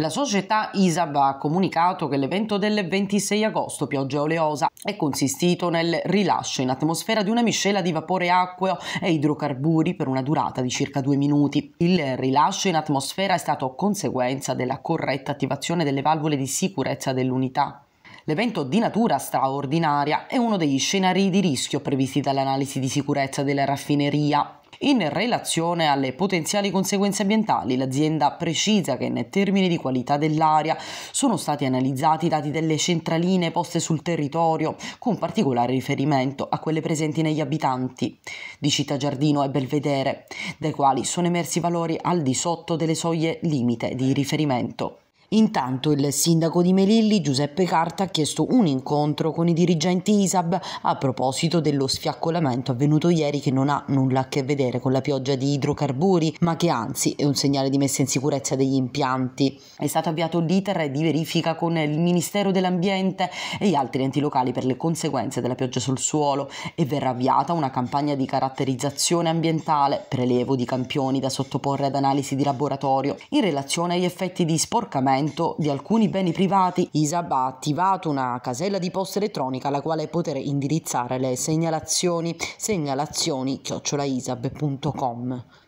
La società ISAB ha comunicato che l'evento del 26 agosto pioggia oleosa è consistito nel rilascio in atmosfera di una miscela di vapore acqueo e idrocarburi per una durata di circa due minuti. Il rilascio in atmosfera è stato conseguenza della corretta attivazione delle valvole di sicurezza dell'unità. L'evento di natura straordinaria è uno degli scenari di rischio previsti dall'analisi di sicurezza della raffineria in relazione alle potenziali conseguenze ambientali, l'azienda precisa che in termini di qualità dell'aria sono stati analizzati i dati delle centraline poste sul territorio, con particolare riferimento a quelle presenti negli abitanti di Città Giardino e Belvedere, dai quali sono emersi valori al di sotto delle soglie limite di riferimento. Intanto il sindaco di Melilli, Giuseppe Carta, ha chiesto un incontro con i dirigenti ISAB a proposito dello sfiaccolamento avvenuto ieri che non ha nulla a che vedere con la pioggia di idrocarburi, ma che anzi è un segnale di messa in sicurezza degli impianti. È stato avviato l'iter di verifica con il Ministero dell'Ambiente e gli altri enti locali per le conseguenze della pioggia sul suolo e verrà avviata una campagna di caratterizzazione ambientale, prelevo di campioni da sottoporre ad analisi di laboratorio in relazione agli effetti di sporcamento Trento di alcuni beni privati, ISAB ha attivato una casella di posta elettronica alla quale poter indirizzare le segnalazioni, segnalazioni chiocciolaisab.com.